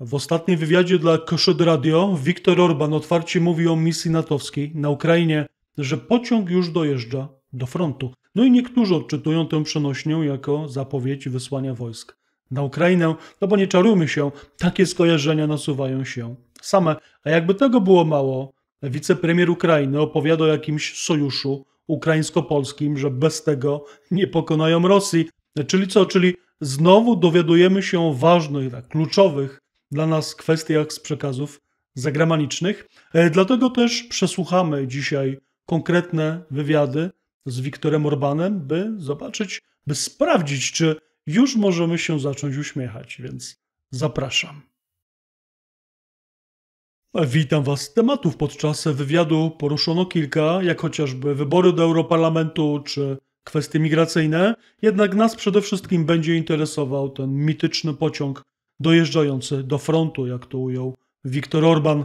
W ostatnim wywiadzie dla Koszyd Radio Viktor Orban otwarcie mówi o misji natowskiej na Ukrainie, że pociąg już dojeżdża do frontu. No i niektórzy odczytują tę przenośnię jako zapowiedź wysłania wojsk na Ukrainę, no bo nie czarujmy się, takie skojarzenia nasuwają się same. A jakby tego było mało, wicepremier Ukrainy opowiada o jakimś sojuszu ukraińsko-polskim, że bez tego nie pokonają Rosji. Czyli co? Czyli znowu dowiadujemy się o ważnych, tak, kluczowych dla nas kwestiach z przekazów zagranicznych. E, dlatego też przesłuchamy dzisiaj konkretne wywiady z Wiktorem Orbanem, by zobaczyć, by sprawdzić, czy już możemy się zacząć uśmiechać, więc zapraszam. E, witam Was. Tematów podczas wywiadu poruszono kilka, jak chociażby wybory do Europarlamentu czy kwestie migracyjne, jednak nas przede wszystkim będzie interesował ten mityczny pociąg dojeżdżający do frontu, jak to ujął Viktor Orban.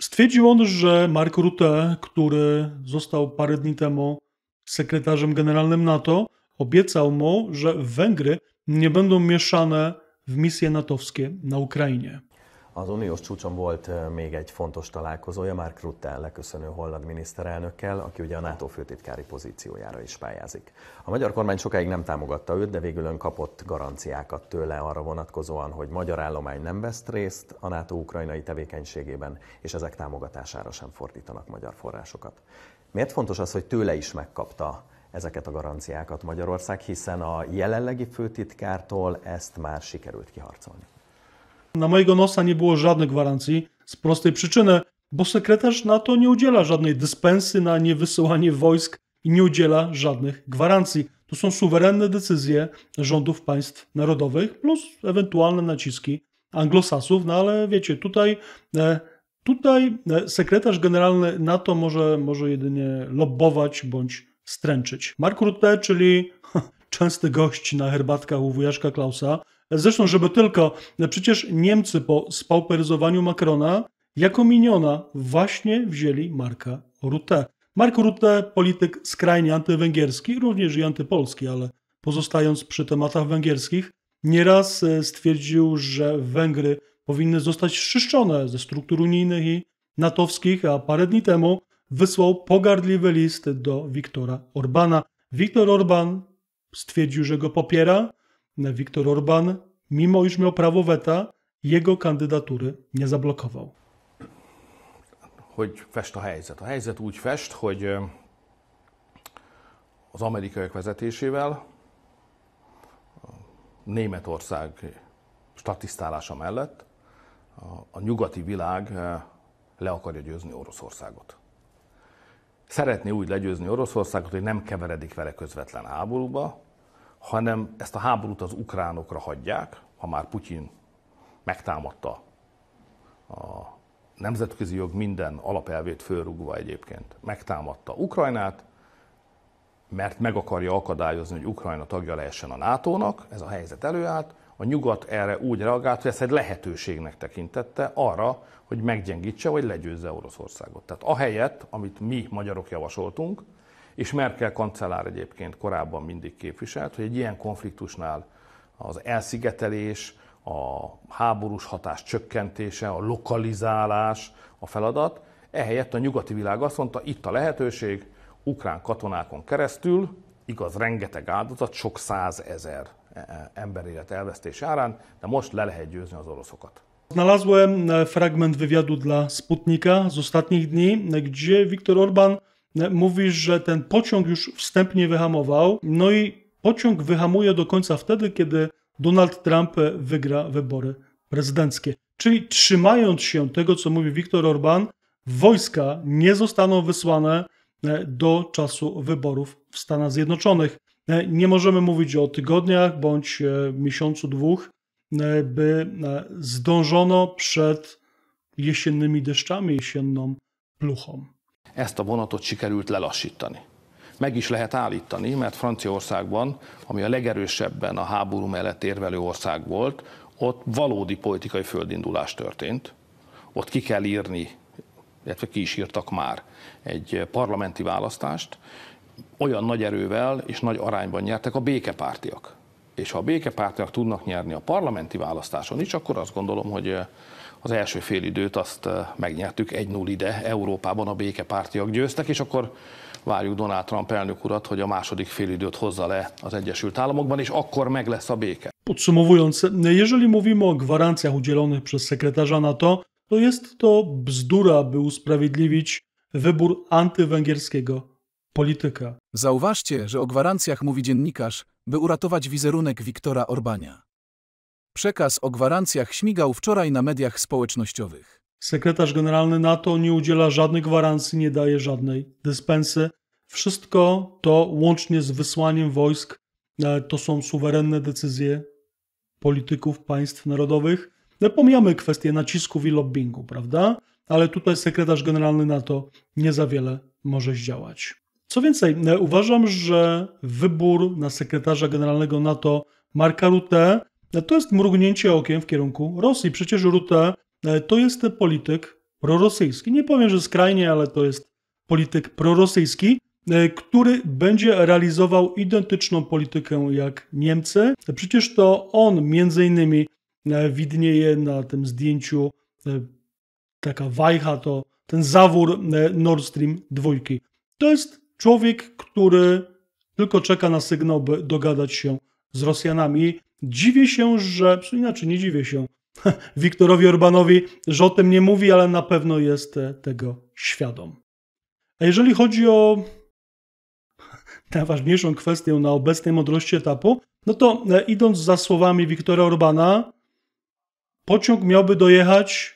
Stwierdził on, że Mark Rutte, który został parę dni temu sekretarzem generalnym NATO, obiecał mu, że Węgry nie będą mieszane w misje natowskie na Ukrainie. Az uniós csúcson volt még egy fontos találkozója, már Rutte leköszönő holland miniszterelnökkel, aki ugye a NATO főtitkári pozíciójára is pályázik. A magyar kormány sokáig nem támogatta őt, de végül ön kapott garanciákat tőle arra vonatkozóan, hogy magyar állomány nem vesz részt a NATO ukrajnai tevékenységében, és ezek támogatására sem fordítanak magyar forrásokat. Miért fontos az, hogy tőle is megkapta ezeket a garanciákat Magyarország, hiszen a jelenlegi főtitkártól ezt már sikerült kiharcolni? Na mojego nosa nie było żadnych gwarancji z prostej przyczyny, bo sekretarz NATO nie udziela żadnej dyspensy na niewysyłanie wojsk i nie udziela żadnych gwarancji. To są suwerenne decyzje rządów państw narodowych plus ewentualne naciski anglosasów, no ale wiecie, tutaj, e, tutaj e, sekretarz generalny NATO może, może jedynie lobbować bądź stręczyć. Mark Rutte, czyli częsty gość na herbatkach u wujaszka Klausa, Zresztą, żeby tylko, przecież Niemcy po spauperyzowaniu Macrona jako miniona właśnie wzięli Marka Rutte. Mark Rutte, polityk skrajnie antywęgierski, również i antypolski, ale pozostając przy tematach węgierskich, nieraz e, stwierdził, że Węgry powinny zostać szczyszczone ze struktur unijnych i natowskich, a parę dni temu wysłał pogardliwy list do Wiktora Orbana. Wiktor Orban stwierdził, że go popiera, Viktor Orban, mimo iż miał prawo weta, jego kandydatury nie zablokował. Hogy fest a helyzet? A helyzet úgy fest, hogy az amerikaiak vezetésével Németország statisztálása mellett a nyugati világ le akarja győzni Oroszországot. Szeretné úgy legyőzni Oroszországot, hogy nem keveredik vele közvetlen háborúba, hanem ezt a háborút az ukránokra hagyják, ha már Putyin megtámadta a nemzetközi jog minden alapelvét fölrúgva egyébként, megtámadta Ukrajnát, mert meg akarja akadályozni, hogy Ukrajna tagja lehessen a NATO-nak, ez a helyzet előállt, a nyugat erre úgy reagált, hogy ezt egy lehetőségnek tekintette arra, hogy meggyengítse vagy legyőzze Oroszországot. Tehát ahelyett, amit mi magyarok javasoltunk, és Merkel kancellár egyébként korábban mindig képviselt, hogy egy ilyen konfliktusnál az elszigetelés, a háborús hatás csökkentése, a lokalizálás a feladat. Ehelyett a nyugati világ azt mondta, itt a lehetőség, ukrán katonákon keresztül, igaz, rengeteg áldozat, sok százezer emberélet elvesztés árán, de most le lehet győzni az oroszokat. Znalazłem e, fragment wywiadu dla Sputnika z ostatnich dni, gdzie Viktor Orban No, mówisz, że ten pociąg już wstępnie wyhamował, no i pociąg wyhamuje do końca wtedy, kiedy Donald Trump wygra wybory prezydenckie. Czyli trzymając się tego, co mówi Viktor Orban, wojska nie zostaną wysłane e, do czasu wyborów w Stanach Zjednoczonych. E, nie możemy mówić o tygodniach bądź e, miesiącu, dwóch, by zdążono przed jesiennymi deszczami, jesienną pluchą. Ezt a vonatot sikerült lelassítani. Meg is lehet állítani, mert Franciaországban, ami a legerősebben a háború mellett érvelő ország volt, ott valódi politikai földindulás történt. Ott ki kell írni, illetve ki is írtak már egy parlamenti választást, olyan nagy erővel és nagy arányban nyertek a békepártiak. És ha a békepártiak tudnak nyerni a parlamenti választáson is, akkor azt gondolom, hogy az első fél időt azt megnyertük 1-0 ide, Európában a békepártiak győztek, és akkor várjuk Donald Trump elnök urat, hogy a második félidőt hozza le az Egyesült Államokban, és akkor meg lesz a béke. Podsumowując, jeżeli mówimy o gwarancjach udzielonych przez sekretarza NATO, to jest to bzdura, by usprawiedliwić wybór antywęgierskiego polityka. Zauważcie, że o gwarancjach mówi dziennikarz, by uratować wizerunek Wiktora Orbania. Przekaz o gwarancjach śmigał wczoraj na mediach społecznościowych. Sekretarz generalny NATO nie udziela żadnych gwarancji, nie daje żadnej dyspensy. Wszystko to łącznie z wysłaniem wojsk e, to są suwerenne decyzje polityków państw narodowych. No, pomijamy kwestię nacisków i lobbingu, prawda? Ale tutaj sekretarz generalny NATO nie za wiele może zdziałać. Co więcej, e, uważam, że wybór na sekretarza generalnego NATO Marka Rutte to jest mrugnięcie okiem w kierunku Rosji. Przecież Rutte to jest polityk prorosyjski. Nie powiem, że skrajnie, ale to jest polityk prorosyjski, e, który będzie realizował identyczną politykę jak Niemcy. Przecież to on między innymi e, widnieje na tym zdjęciu e, taka wajcha, to ten zawór Nord Stream 2. To jest człowiek, który tylko czeka na sygnał, by dogadać się z Rosjanami. Dziwię się, że, inaczej nie dziwię się, Wiktorowi Orbanowi, że o tym nie mówi, ale na pewno jest e, tego świadom. A jeżeli chodzi o najważniejszą kwestię na obecnej mądrości etapu, no to e, idąc za słowami Wiktora Orbana, pociąg miałby dojechać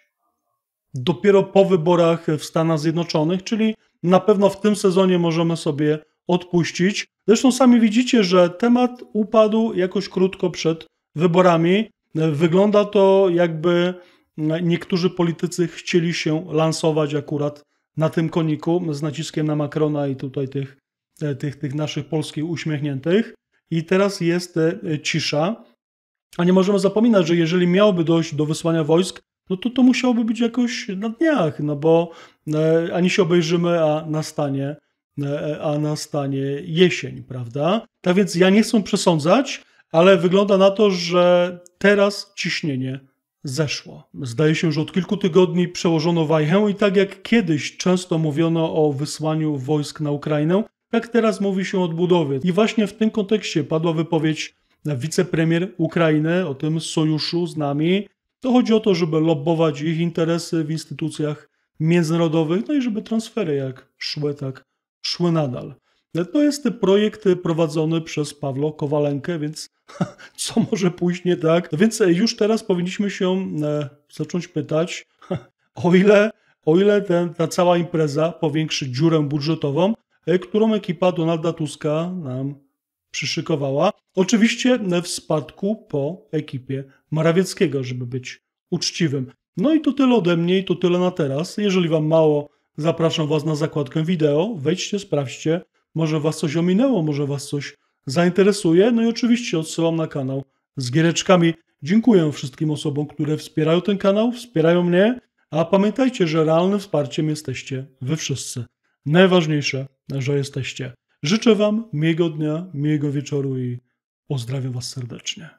dopiero po wyborach w Stanach Zjednoczonych, czyli na pewno w tym sezonie możemy sobie odpuścić. Zresztą sami widzicie, że temat upadł jakoś krótko przed wyborami. Wygląda to, jakby niektórzy politycy chcieli się lansować akurat na tym koniku z naciskiem na Macrona i tutaj tych, e, tych, tych naszych polskich uśmiechniętych. I teraz jest e, cisza. A nie możemy zapominać, że jeżeli miałoby dojść do wysłania wojsk, no to to musiałoby być jakoś na dniach, no bo e, ani się obejrzymy, a nastanie E, a nastanie jesień, prawda? Tak więc ja nie chcę przesądzać, ale wygląda na to, że teraz ciśnienie zeszło. Zdaje się, że od kilku tygodni przełożono wajchę i tak jak kiedyś często mówiono o wysłaniu wojsk na Ukrainę, tak teraz mówi się o odbudowie. I właśnie w tym kontekście padła wypowiedź wicepremier Ukrainy o tym sojuszu z nami. To chodzi o to, żeby lobbować ich interesy w instytucjach międzynarodowych, no i żeby transfery jak szły, tak szły nadal. To jest projekt prowadzony przez Pawlo Kowalenkę, więc co może pójść nie tak? No więc e, już teraz powinniśmy się e, zacząć pytać, o ile, o ile ten, ta cała impreza powiększy dziurę budżetową, e, którą ekipa Donalda Tuska nam przyszykowała. Oczywiście w spadku po ekipie Morawieckiego, żeby być uczciwym. No i to tyle ode mnie i to tyle na teraz. Jeżeli Wam mało Zapraszam Was na zakładkę wideo. Wejdźcie, sprawdźcie. Może Was coś ominęło, może Was coś zainteresuje. No i oczywiście odsyłam na kanał z giereczkami. Dziękuję wszystkim osobom, które wspierają ten kanał, wspierają mnie, a pamiętajcie, że realnym wsparciem jesteście Wy wszyscy. Najważniejsze, że jesteście. Życzę Wam miłego dnia, miłego wieczoru i pozdrawiam Was serdecznie.